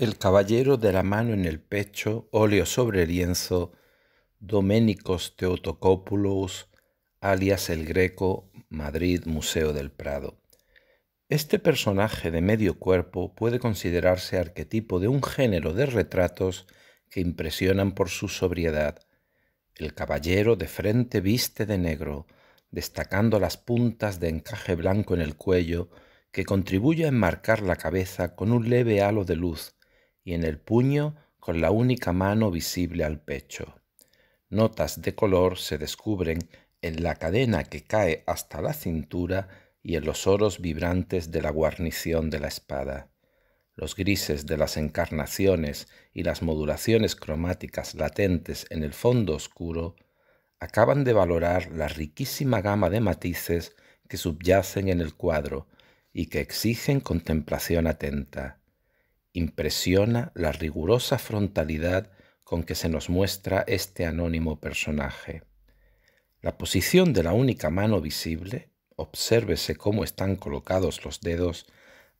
El caballero de la mano en el pecho, óleo sobre lienzo, Doménicos Teotocópulos, alias el Greco, Madrid, Museo del Prado. Este personaje de medio cuerpo puede considerarse arquetipo de un género de retratos que impresionan por su sobriedad. El caballero de frente viste de negro, destacando las puntas de encaje blanco en el cuello, que contribuye a enmarcar la cabeza con un leve halo de luz, y en el puño con la única mano visible al pecho. Notas de color se descubren en la cadena que cae hasta la cintura y en los oros vibrantes de la guarnición de la espada. Los grises de las encarnaciones y las modulaciones cromáticas latentes en el fondo oscuro acaban de valorar la riquísima gama de matices que subyacen en el cuadro y que exigen contemplación atenta impresiona la rigurosa frontalidad con que se nos muestra este anónimo personaje. La posición de la única mano visible, obsérvese cómo están colocados los dedos,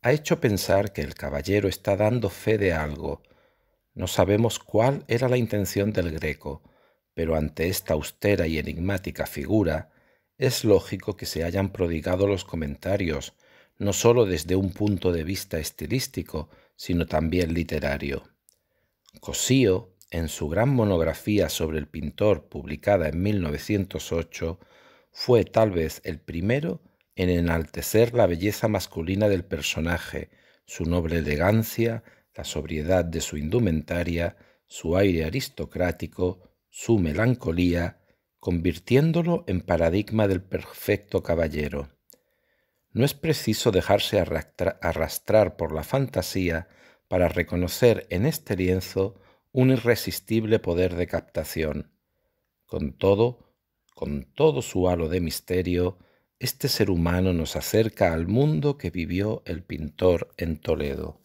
ha hecho pensar que el caballero está dando fe de algo. No sabemos cuál era la intención del greco, pero ante esta austera y enigmática figura, es lógico que se hayan prodigado los comentarios, no sólo desde un punto de vista estilístico, sino también literario. Cosío, en su gran monografía sobre el pintor publicada en 1908, fue tal vez el primero en enaltecer la belleza masculina del personaje, su noble elegancia, la sobriedad de su indumentaria, su aire aristocrático, su melancolía, convirtiéndolo en paradigma del perfecto caballero. No es preciso dejarse arrastrar por la fantasía para reconocer en este lienzo un irresistible poder de captación. Con todo, con todo su halo de misterio, este ser humano nos acerca al mundo que vivió el pintor en Toledo.